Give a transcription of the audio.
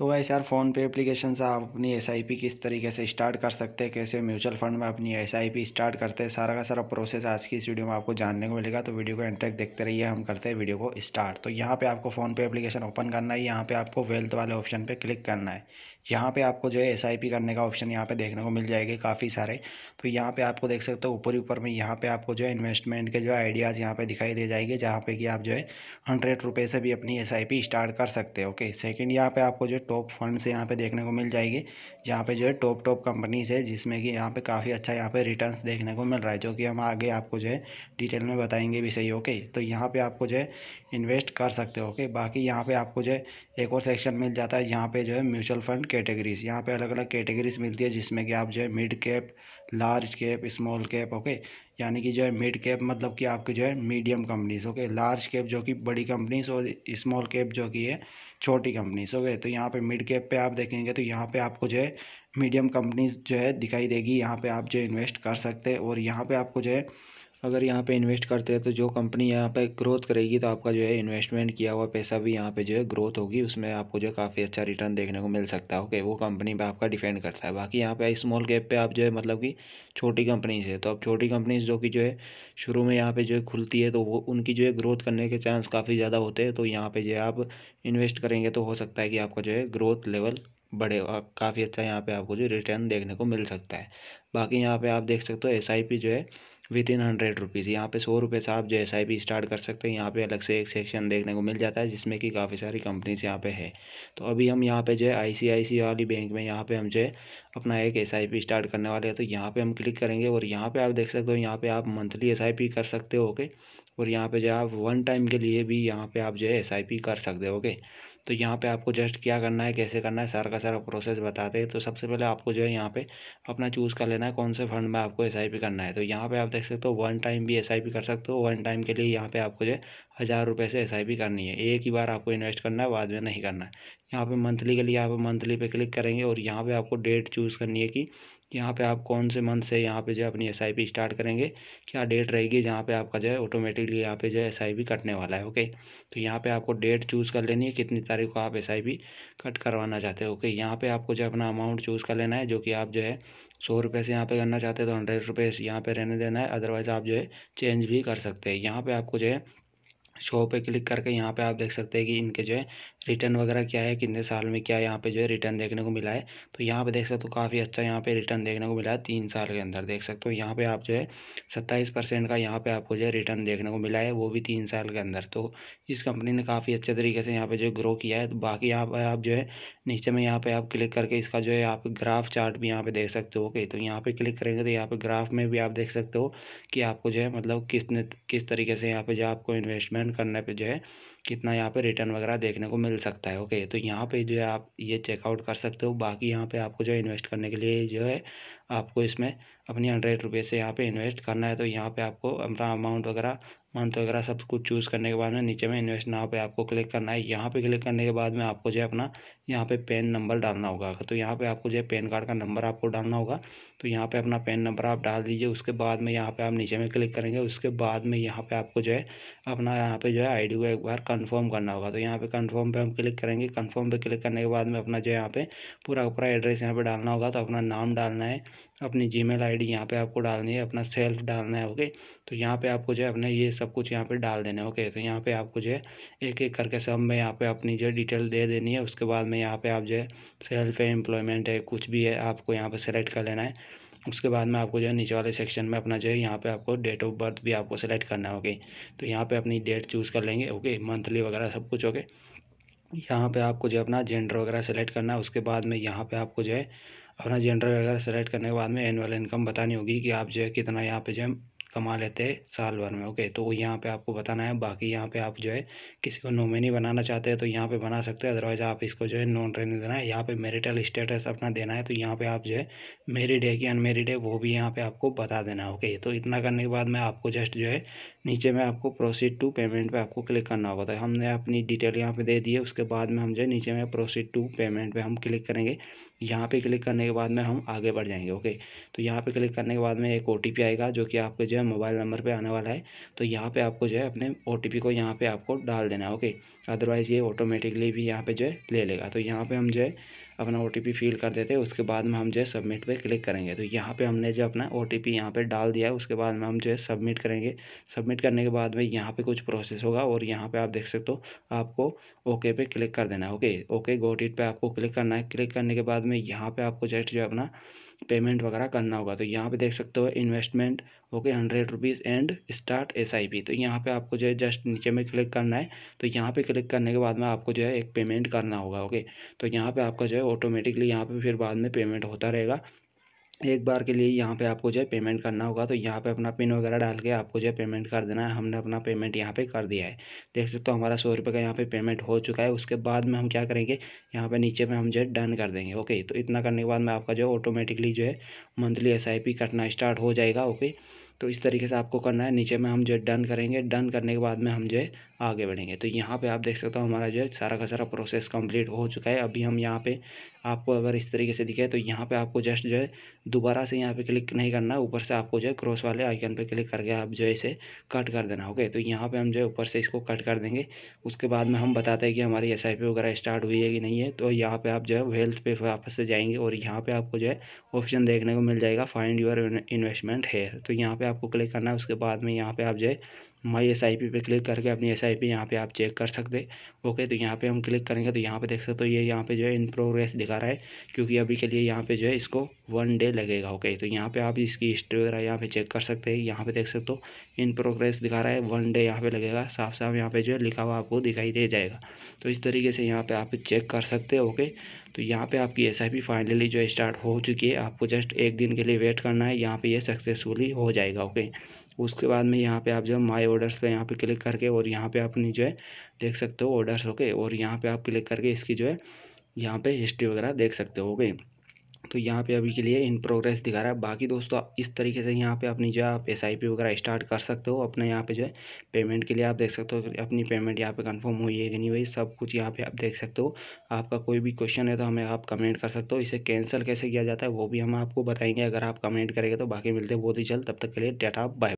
तो वैसे यार फ़ोन पे एप्लीकेशन से आप अपनी एस किस तरीके से स्टार्ट कर सकते हैं कैसे म्यूचुअल फंड में अपनी एस स्टार्ट करते हैं सारा का सारा प्रोसेस आज की इस वीडियो में आपको जानने को मिलेगा तो वीडियो को एंड तक देखते रहिए हम करते हैं वीडियो को स्टार्ट तो यहाँ पे आपको फ़ोन पे एप्लीकेशन ओपन करना है यहाँ पे आपको वेल्थ वाले ऑप्शन पर क्लिक करना है यहाँ पे आपको जो है एस करने का ऑप्शन यहाँ पे देखने को मिल जाएगा काफ़ी सारे तो यहाँ पे आपको देख सकते हो ऊपर ऊपर में यहाँ पे आपको जो है इन्वेस्टमेंट के जो है आइडियाज़ यहाँ पे दिखाई दे जाएंगे जहाँ पे कि आप जो है हंड्रेड रुपये से भी अपनी एस स्टार्ट कर सकते हो ओके सेकंड यहाँ पे आपको जो है टॉप फंड्स यहाँ पे देखने को मिल जाएगी जहाँ पे जो है टॉप टॉप कंपनीज़ है जिसमें कि यहाँ पे काफ़ी अच्छा यहाँ पे रिटर्न देखने को मिल रहा है जो कि हम आगे आपको जो है डिटेल में बताएंगे भी सही ओके तो यहाँ पर आपको जो है इन्वेस्ट कर सकते हो ओके बाकी यहाँ पर आपको जो है एक और सेक्शन मिल जाता है यहाँ पर जो है म्यूचुअल फंड कैटेगरीज यहाँ पे अलग अलग कैटेगरीज मिलती है जिसमें कि आप जो है mid cap large cap small cap okay यानी कि जो है मिड कैप मतलब कि आपके जो है medium companies okay large cap जो कि बड़ी कंपनीज और स्मॉल कैप जो कि है छोटी कंपनीज ओके तो यहाँ पे मिड कैप पे आप देखेंगे तो यहाँ पे आपको जो है मीडियम कंपनीज जो है दिखाई देगी यहाँ पे आप जो इन्वेस्ट कर सकते हैं और यहाँ पे आपको जो है अगर यहाँ पे इन्वेस्ट करते हैं तो जो कंपनी यहाँ पे ग्रोथ करेगी तो आपका जो है इन्वेस्टमेंट किया हुआ पैसा भी यहाँ पे जो है ग्रोथ होगी उसमें आपको जो है काफ़ी अच्छा रिटर्न देखने को मिल सकता है ओके वो कंपनी पे आपका डिपेंड करता है बाकी यहाँ पे स्मॉल कैप पे आप जो है मतलब कि छोटी कंपनीज है तो अब छोटी कंपनीज जो कि जो है शुरू में यहाँ पर जो है खुलती है तो वो उनकी जो है ग्रोथ करने के चांस काफ़ी ज़्यादा होते हैं तो यहाँ पर जो है आप इन्वेस्ट करेंगे तो हो सकता है कि आपका जो है ग्रोथ लेवल बड़े और काफ़ी अच्छा यहाँ पर आपको जो रिटर्न देखने को मिल सकता है बाकी यहाँ पर आप देख सकते हो एस जो है विद इन हंड्रेड रुपीज़ यहाँ पे सौ रुपये से आप जो एस आई पी स्टार्ट कर सकते हैं यहाँ पे अलग से एक सेक्शन देखने को मिल जाता है जिसमें कि काफ़ी सारी कंपनीज यहाँ पे है तो अभी हम यहाँ पे जो है आई सी आई सी वाली बैंक में यहाँ पे हम जो है अपना एक एस आई पी स्टार्ट करने वाले हैं तो यहाँ पे हम क्लिक करेंगे और यहाँ पे आप देख सकते हो यहाँ पे आप मंथली एस आई पी कर सकते हो ओके और यहाँ पे जो आप वन टाइम के लिए भी यहाँ पे आप जो है एस आई पी कर सकते हो ओके तो यहाँ पे आपको जस्ट क्या करना है कैसे करना है सारा का सारा प्रोसेस बताते हैं तो सबसे पहले आपको जो है यहाँ पे अपना चूज़ कर लेना है कौन से फंड में आपको एस करना है तो यहाँ पे आप देख सकते हो वन टाइम भी एस कर सकते हो वन टाइम के लिए यहाँ पे आपको जो है हज़ार रुपये से एस करनी है एक ही बार आपको इन्वेस्ट करना है बाद में नहीं करना है यहाँ पे मंथली के लिए यहाँ पे मंथली पे क्लिक करेंगे और यहाँ पे आपको डेट चूज़ करनी है कि यहाँ पे आप कौन से मंथ से यहाँ पे जो है अपनी एस स्टार्ट करेंगे क्या डेट रहेगी जहाँ पे आपका जो है ऑटोमेटिकली यहाँ पे जो है एस कटने वाला है ओके तो यहाँ पे आपको डेट चूज़ कर लेनी है कितनी तारीख को आप एस कट करवाना चाहते हो ओके यहाँ पे आपको जो अपना अमाउंट चूज़ कर लेना है जो कि आप जो है सौ रुपये से यहाँ पे करना चाहते हैं तो हंड्रेड रुपीज़ यहाँ पे रहने देना है अदरवाइज़ आप जो है चेंज भी कर सकते हैं यहाँ पे आपको जो है शो पे क्लिक करके यहाँ पे आप देख सकते हैं कि इनके जो है रिटर्न वगैरह क्या है कितने साल में क्या यहाँ पे जो है रिटर्न देखने को मिला है तो यहाँ पे देख सकते हो काफ़ी अच्छा यहाँ पे रिटर्न देखने को मिला है तीन साल के अंदर देख सकते हो यहाँ पे आप जो है सत्ताईस परसेंट का यहाँ पे आपको जो है रिटर्न देखने को मिला है वो भी तीन साल के अंदर तो इस कंपनी ने काफ़ी अच्छे तरीके से यहाँ पर जो ग्रो किया है तो बाकी यहाँ पर आप जो है नीचे में यहाँ पर आप क्लिक करके इसका जो है आप ग्राफ चार्ट भी यहाँ पर देख सकते हो ओके तो यहाँ पर क्लिक करेंगे तो यहाँ पर ग्राफ में भी आप देख सकते हो कि आपको जो है मतलब किसने किस तरीके से यहाँ पर जो आपको इन्वेस्टमेंट करने पर जो है कितना यहाँ पे रिटर्न वगैरह देखने को मिल सकता है ओके तो यहाँ पे जो है आप ये चेकआउट कर सकते हो बाकी यहाँ पे आपको जो है इन्वेस्ट करने के लिए जो है आपको इसमें अपनी हंड्रेड रुपये से यहाँ पे इन्वेस्ट करना है तो यहाँ पे आपको अपना अमाउंट वगैरह मंथ वगैरह सब कुछ चूज़ करने के बाद में नीचे में इन्वेस्ट नाव पे आपको क्लिक करना है यहाँ पे क्लिक करने के बाद में आपको जो है अपना यहाँ पे पेन नंबर डालना होगा तो यहाँ पे आपको जो है पैन कार्ड का नंबर आपको डालना होगा तो यहाँ पे अपना पेन नंबर आप डाल दीजिए उसके बाद में यहाँ पे आप नीचे में क्लिक करेंगे उसके बाद में यहाँ पे आपको जो है अपना यहाँ पे जो है आई को एक बार कन्फर्म करना होगा तो यहाँ पे कन्फर्म पर हम क्लिक करेंगे कन्फर्म पर क्लिक करने के बाद में अपना जो है यहाँ पे पूरा पूरा एड्रेस यहाँ पे डालना होगा तो अपना नाम डालना है अपनी जी मेल आईडी यहाँ पे आपको डालनी है अपना सेल्फ डालना है ओके तो यहाँ पे आपको जो है अपने ये सब कुछ यहाँ पे डाल देना है ओके तो यहाँ पे आपको जो है एक एक करके सब में यहाँ पे अपनी जो डिटेल दे देनी है उसके बाद में यहाँ पे आप जो है सेल्फ है एम्प्लॉयमेंट है कुछ भी है आपको यहाँ पर सेलेक्ट कर लेना है उसके बाद में आपको जो है नीचे वाले सेक्शन में अपना जो है यहाँ पे आपको डेट ऑफ बर्थ भी आपको सेलेक्ट करना है ओके तो यहाँ पे अपनी डेट चूज़ कर लेंगे ओके मंथली वगैरह सब कुछ ओके यहाँ पे आपको जो है अपना जेंडर वगैरह सेलेक्ट करना है उसके बाद में यहाँ पे आपको जो है अपना जेंडर वगैरह सेलेक्ट करने के बाद में एनुअल इनकम बतानी होगी कि आप जो है कितना यहाँ पे जो है कमा लेते हैं साल भर में ओके तो यहाँ पे आपको बताना है बाकी यहाँ पे आप जो है किसी को नोमिनी बनाना चाहते हैं तो यहाँ पे बना सकते हैं अदरवाइज़ आप इसको जो है नॉन रहने देना है यहाँ पे मेरिटल स्टेटस अपना देना है तो यहाँ पे आप जो है मेरिड है कि अनमेरिड है वो भी यहाँ पे आपको बता देना है ओके तो इतना करने के बाद में आपको जस्ट जो है नीचे में आपको प्रोसीड टू पेमेंट पर आपको क्लिक करना होगा तो हमने अपनी डिटेल यहाँ पर दे दी है उसके बाद में हम जो है नीचे में प्रोसीड टू पेमेंट पर हम क्लिक करेंगे यहाँ पर क्लिक करने के बाद में हम आगे बढ़ जाएंगे ओके तो यहाँ पर क्लिक करने के बाद में एक ओ आएगा जो कि आपके जो या मोबाइल नंबर पे आने वाला है तो यहाँ पे आपको जो है अपने ओ को यहाँ पे आपको डाल देना है ओके अदरवाइज़ ये ऑटोमेटिकली भी यहाँ पे जो है ले लेगा तो यहाँ पे हम जो है अपना ओ फिल कर देते हैं उसके बाद में हम जो है सबमिट पर क्लिक करेंगे तो यहाँ पर हमने जो अपना ओ टी पी यहाँ डाल दिया है उसके बाद में हम जो है सबमिट करेंगे सबमिट करने के बाद में यहाँ पर कुछ प्रोसेस होगा और यहाँ पर आप देख सकते हो आपको ओके पे क्लिक कर देना है ओके ओके गोट इट पे आपको क्लिक करना है क्लिक करने के बाद में यहाँ पर आपको जस्ट जो है अपना पेमेंट वगैरह करना होगा तो यहाँ पे देख सकते हो investment okay hundred rupees and start S I P तो यहाँ पे आपको जो है जस्ट नीचे में क्लिक करना है तो यहाँ पे क्लिक करने के बाद में आपको जो है एक पेमेंट करना होगा ओके तो यहाँ पे आपका जो है ऑटोमेटिकली यहाँ पे फिर बाद में पेमेंट होता रहेगा एक बार के लिए यहाँ पे आपको जो है पेमेंट करना होगा तो यहाँ पे अपना पिन वगैरह डाल के आपको जो है पेमेंट कर देना है हमने अपना पेमेंट यहाँ पे कर दिया है देख सकते हो हमारा सौ रुपये का यहाँ पे पेमेंट हो चुका है उसके बाद में हम क्या करेंगे यहाँ पे नीचे में हम जो है डन कर देंगे ओके तो इतना करने के बाद में आपका जो है ऑटोमेटिकली जो है मंथली एस कटना स्टार्ट हो जाएगा ओके तो इस तरीके से आपको करना है नीचे में हम जो है डन करेंगे डन करने के बाद में हम जो है आगे बढ़ेंगे तो यहाँ पे आप देख सकते हो हमारा जो है सारा का सारा प्रोसेस कंप्लीट हो चुका है अभी हम यहाँ पे आपको अगर इस तरीके से दिखे तो यहाँ पे आपको जस्ट जो है दोबारा से यहाँ पे क्लिक नहीं करना है ऊपर से आपको जो है क्रॉस वाले आइकन पर क्लिक करके आप जो है इसे कट कर देना ओके तो यहाँ पर हम जो है ऊपर से इसको कट कर देंगे उसके बाद में हम बताते हैं कि हमारी एस वगैरह स्टार्ट हुई है कि नहीं है तो यहाँ पर आप जो है वेल्थ पे वापस से जाएंगे और यहाँ पर आपको जो है ऑप्शन देखने को मिल जाएगा फाइंड यूर इन्वेस्टमेंट हेयर तो यहाँ पर आपको क्लिक करना है उसके बाद में यहाँ पे आप जो है माई एस आई पी पर क्लिक करके अपनी एस आई पी यहाँ पर आप चेक कर सकते ओके तो यहाँ पे हम क्लिक करेंगे तो यहाँ पे देख सकते हो ये यहाँ पे जो है इन प्रोग्रेस दिखा रहा है क्योंकि अभी के लिए यहाँ पे जो है इसको वन डे लगेगा ओके तो यहाँ पे आप इसकी हिस्ट्री वगैरह यहाँ पे चेक कर सकते हैं यहाँ पे देख सकते हो इन प्रोग्रेस दिखा रहा है वन डे यहाँ पे लगेगा साफ साफ यहाँ पर जो है लिखा हुआ आपको दिखाई दे जाएगा तो इस तरीके से यहाँ पर आप चेक कर सकते हैं ओके तो यहाँ पर आपकी एस आई पी फाइनली जो है स्टार्ट हो चुकी है आपको जस्ट एक दिन के लिए वेट करना है यहाँ पर ये सक्सेसफुली हो जाएगा ओके उसके बाद में यहाँ पे आप जो है माई ऑर्डर्स पे यहाँ पे क्लिक करके और यहाँ पे अपनी जो है देख सकते हो ऑर्डर्स ओके और यहाँ पे आप क्लिक करके इसकी जो है यहाँ पे हिस्ट्री वगैरह देख सकते हो ओके तो यहाँ पे अभी के लिए इन प्रोग्रेस दिखा रहा है बाकी दोस्तों इस तरीके से यहाँ पे अपनी जो है आप एस वगैरह स्टार्ट कर सकते हो अपने यहाँ पे जो है पेमेंट के लिए आप देख सकते हो अपनी पेमेंट यहाँ पे कंफर्म हुई है कि नहीं हुई सब कुछ यहाँ पे आप देख सकते हो आपका कोई भी क्वेश्चन है तो हमें आप कमेंट कर सकते हो इसे कैंसिल कैसे किया जाता है वो भी हम आपको बताएंगे अगर आप कमेंट करेंगे तो बाकी मिलते हैं बहुत ही जल्द तब तक के लिए डेटा बाय